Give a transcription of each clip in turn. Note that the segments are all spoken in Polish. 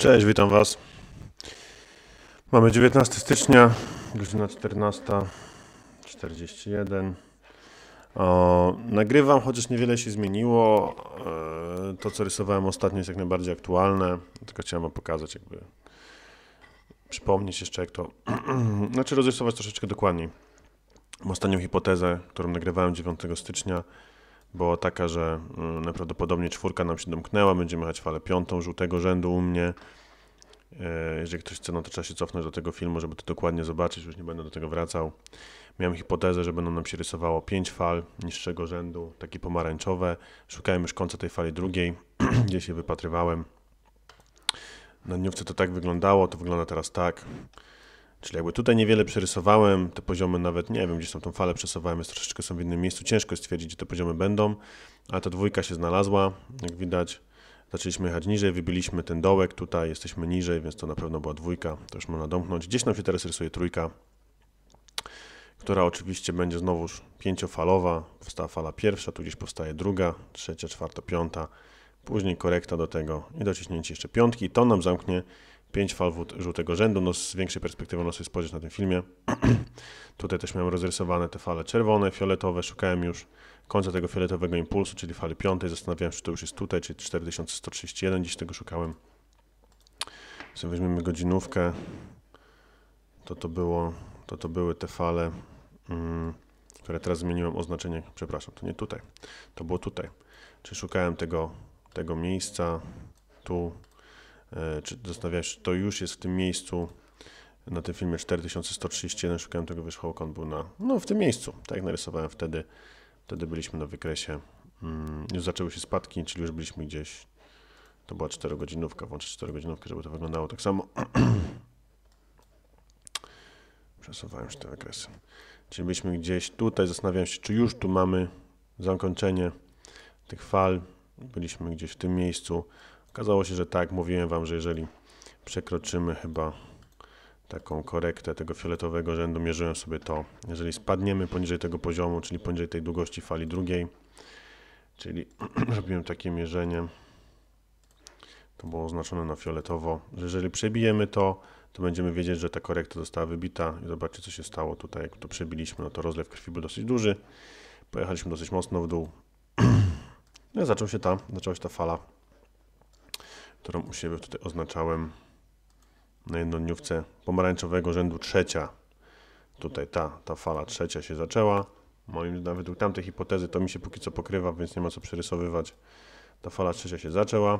Cześć, witam Was. Mamy 19 stycznia, godzina 14.41. O, nagrywam, chociaż niewiele się zmieniło. E, to, co rysowałem ostatnio, jest jak najbardziej aktualne. Tylko chciałem Wam pokazać, jakby przypomnieć jeszcze, jak to. znaczy, rozrysować troszeczkę dokładniej. Ostatnią hipotezę, którą nagrywałem 9 stycznia, była taka, że mm, najprawdopodobniej czwórka nam się domknęła, będziemy jechać falę piątą żółtego rzędu u mnie. E, jeżeli ktoś chce, no to trzeba się cofnąć do tego filmu, żeby to dokładnie zobaczyć, już nie będę do tego wracał. Miałem hipotezę, że będą nam się rysowało 5 fal niższego rzędu, takie pomarańczowe. Szukałem już końca tej fali drugiej, gdzie się wypatrywałem. Na dniówce to tak wyglądało, to wygląda teraz tak. Czyli jakby tutaj niewiele przerysowałem, te poziomy nawet, nie wiem, gdzieś tam tą falę przerysowałem, jest troszeczkę są w innym miejscu, ciężko jest stwierdzić, gdzie te poziomy będą, ale ta dwójka się znalazła, jak widać. Zaczęliśmy jechać niżej, wybiliśmy ten dołek, tutaj jesteśmy niżej, więc to na pewno była dwójka, to już można domknąć. Gdzieś nam się teraz rysuje trójka, która oczywiście będzie znowuż pięciofalowa. Powstała fala pierwsza, tu gdzieś powstaje druga, trzecia, czwarta, piąta. Później korekta do tego i dociśnięcie jeszcze piątki. I to nam zamknie 5 fal żółtego rzędu. No, z większej perspektywy można sobie spojrzeć na tym filmie. Tutaj też miałem rozrysowane te fale czerwone, fioletowe. Szukałem już końca tego fioletowego impulsu, czyli fali piątej. Zastanawiałem się, czy to już jest tutaj, czyli 4131. Dziś tego szukałem. Sobie weźmiemy godzinówkę. To to, było, to, to były te fale, mm, które teraz zmieniłem oznaczenie. Przepraszam, to nie tutaj. To było tutaj. Czy szukałem tego, tego miejsca tu E, czy zastanawiałeś, czy to już jest w tym miejscu na tym filmie 4131, szukałem tego wierzchołka, on był na, no w tym miejscu, tak jak narysowałem wtedy, wtedy byliśmy na wykresie, mm, już zaczęły się spadki, czyli już byliśmy gdzieś, to była 4 godzinówka, włączę 4 godzinówkę, żeby to wyglądało tak samo. Przesuwałem już te wykresy. Czyli byliśmy gdzieś tutaj, zastanawiałem się, czy już tu mamy zakończenie tych fal, byliśmy gdzieś w tym miejscu, Okazało się, że tak, mówiłem Wam, że jeżeli przekroczymy chyba taką korektę tego fioletowego rzędu, mierzyłem sobie to, jeżeli spadniemy poniżej tego poziomu, czyli poniżej tej długości fali drugiej, czyli robiłem takie mierzenie, to było oznaczone na fioletowo, że jeżeli przebijemy to, to będziemy wiedzieć, że ta korekta została wybita i zobaczcie co się stało tutaj, jak to przebiliśmy, no to rozlew krwi był dosyć duży, pojechaliśmy dosyć mocno w dół, no i zaczął się ta, zaczęła się ta fala którą u siebie tutaj oznaczałem na jednodniówce pomarańczowego rzędu trzecia. Tutaj ta, ta fala trzecia się zaczęła. Moim zdaniem według tamtej hipotezy to mi się póki co pokrywa, więc nie ma co przerysowywać. Ta fala trzecia się zaczęła,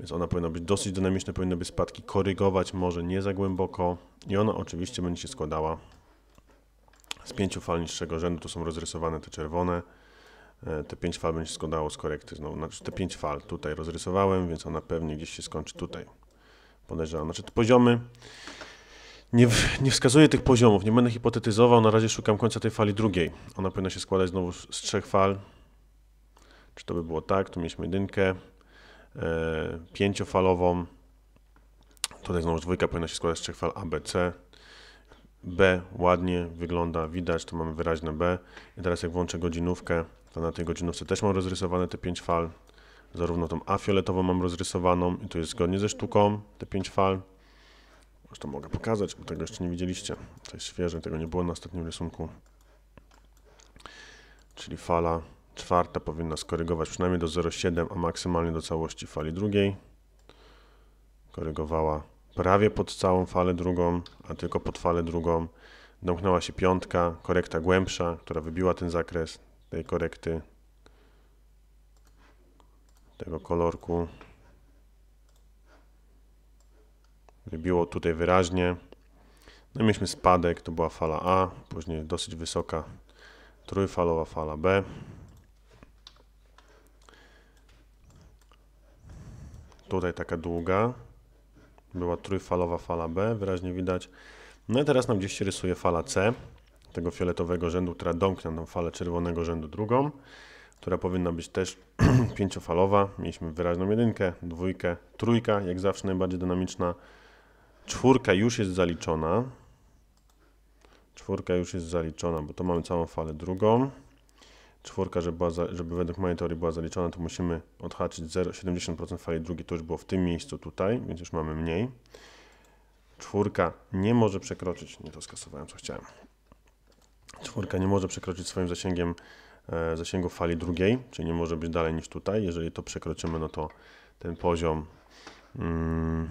więc ona powinna być dosyć dynamiczna, powinny być spadki korygować, może nie za głęboko. I ona oczywiście będzie się składała z pięciu fal niższego rzędu. Tu są rozrysowane te czerwone E, te 5 fal będzie składało z korekty znowu. Znaczy te 5 fal tutaj rozrysowałem, więc ona pewnie gdzieś się skończy tutaj. Podejrzewam. Znaczy te poziomy, nie, nie wskazuję tych poziomów, nie będę hipotetyzował, na razie szukam końca tej fali drugiej. Ona powinna się składać znowu z trzech fal. Czy to by było tak? Tu mieliśmy jedynkę, e, pięciofalową. Tutaj znowu dwójka powinna się składać z trzech fal A, B, C. B ładnie wygląda, widać, tu mamy wyraźne B. I teraz jak włączę godzinówkę, to na tej godzinówce też mam rozrysowane te 5 fal. Zarówno tą A fioletową mam rozrysowaną i to jest zgodnie ze sztuką, te 5 fal. Zresztą mogę pokazać, bo tego jeszcze nie widzieliście. To jest świeże, tego nie było na ostatnim rysunku. Czyli fala czwarta powinna skorygować przynajmniej do 0,7, a maksymalnie do całości fali drugiej. Korygowała prawie pod całą falę drugą, a tylko pod falę drugą. Domknęła się piątka, korekta głębsza, która wybiła ten zakres tej korekty tego kolorku. Wybiło tutaj wyraźnie. No i mieliśmy spadek, to była fala A, później dosyć wysoka trójfalowa fala B. Tutaj taka długa, była trójfalowa fala B, wyraźnie widać. No i teraz nam gdzieś się rysuje fala C tego fioletowego rzędu, która domknie tą falę czerwonego rzędu drugą, która powinna być też pięciofalowa. Mieliśmy wyraźną jedynkę, dwójkę, trójka, jak zawsze najbardziej dynamiczna. Czwórka już jest zaliczona. Czwórka już jest zaliczona, bo to mamy całą falę drugą. Czwórka, żeby, była, żeby według mojej teorii była zaliczona, to musimy odhaczyć 0,70% fali drugiej. To już było w tym miejscu tutaj, więc już mamy mniej. Czwórka nie może przekroczyć. Nie to skasowałem, co chciałem. Czwórka nie może przekroczyć swoim zasięgiem e, zasięgu fali drugiej, czyli nie może być dalej niż tutaj. Jeżeli to przekroczymy, no to ten poziom, hmm,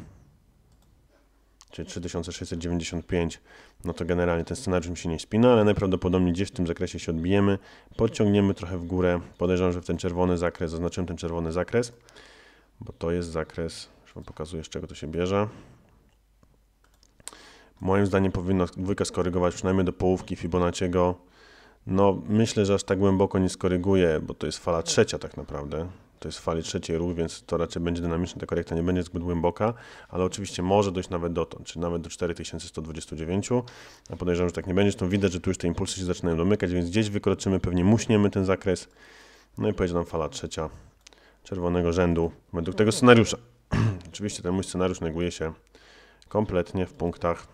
czyli 3695, no to generalnie ten scenariusz mi się nie spina, ale najprawdopodobniej gdzieś w tym zakresie się odbijemy, podciągniemy trochę w górę, podejrzewam, że w ten czerwony zakres, zaznaczyłem ten czerwony zakres, bo to jest zakres, już Wam pokazuję z czego to się bierze, moim zdaniem powinno dwójkę skorygować przynajmniej do połówki Fibonacciego. No, myślę, że aż tak głęboko nie skoryguje, bo to jest fala trzecia tak naprawdę. To jest w fali trzeciej ruch, więc to raczej będzie dynamiczne, ta korekta nie będzie zbyt głęboka, ale oczywiście może dojść nawet dotąd, czy nawet do 4129, a podejrzewam, że tak nie będzie, to widać, że tu już te impulsy się zaczynają domykać, więc gdzieś wykroczymy, pewnie muśniemy ten zakres, no i pojedzie nam fala trzecia czerwonego rzędu według tego scenariusza. oczywiście ten mój scenariusz neguje się kompletnie w punktach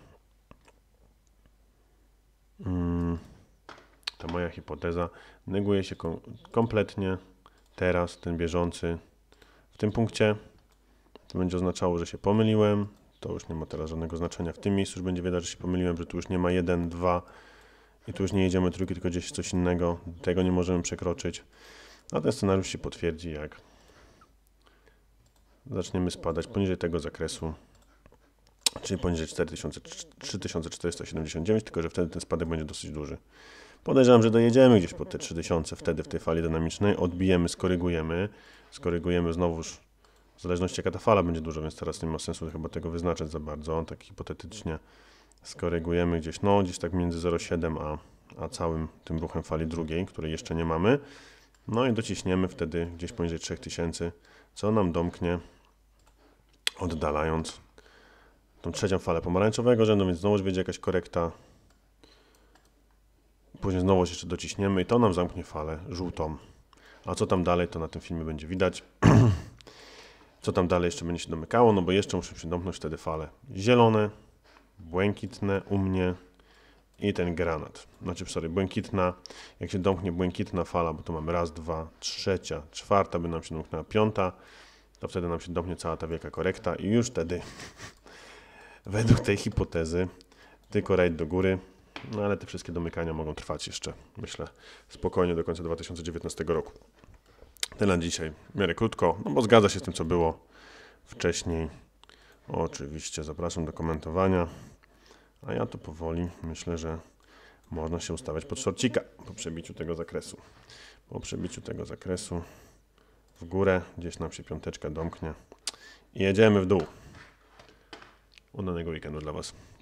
Mm, ta moja hipoteza neguje się kompletnie teraz, ten bieżący, w tym punkcie. To będzie oznaczało, że się pomyliłem. To już nie ma teraz żadnego znaczenia. W tym miejscu już będzie widać, że się pomyliłem, że tu już nie ma jeden, dwa i tu już nie jedziemy trójki, tylko gdzieś coś innego. Tego nie możemy przekroczyć. A ten scenariusz się potwierdzi, jak zaczniemy spadać poniżej tego zakresu czyli poniżej 4000, 3479, tylko że wtedy ten spadek będzie dosyć duży. Podejrzewam, że dojedziemy gdzieś po te 3000 wtedy w tej fali dynamicznej, odbijemy, skorygujemy, skorygujemy znowuż, w zależności jaka ta fala będzie duża, więc teraz nie ma sensu chyba tego wyznaczać za bardzo, tak hipotetycznie skorygujemy gdzieś, no gdzieś tak między 0,7 a, a całym tym ruchem fali drugiej, której jeszcze nie mamy, no i dociśniemy wtedy gdzieś poniżej 3000, co nam domknie, oddalając tą trzecią falę pomarańczowego rzędu, więc znowu będzie jakaś korekta. Później znowu jeszcze dociśniemy i to nam zamknie falę żółtą. A co tam dalej, to na tym filmie będzie widać. co tam dalej jeszcze będzie się domykało, no bo jeszcze muszę domknąć wtedy fale zielone, błękitne u mnie i ten granat. Znaczy, sorry, błękitna, jak się domknie błękitna fala, bo tu mamy raz, dwa, trzecia, czwarta, by nam się domknęła piąta, to wtedy nam się domknie cała ta wielka korekta i już wtedy według tej hipotezy tylko rajd do góry, no ale te wszystkie domykania mogą trwać jeszcze, myślę, spokojnie do końca 2019 roku. Tyle na dzisiaj, w miarę krótko, no bo zgadza się z tym, co było wcześniej. Oczywiście zapraszam do komentowania, a ja to powoli myślę, że można się ustawiać pod szorcika po przebiciu tego zakresu. Po przebiciu tego zakresu w górę, gdzieś nam się piąteczka domknie i jedziemy w dół. Ona que nos la voz.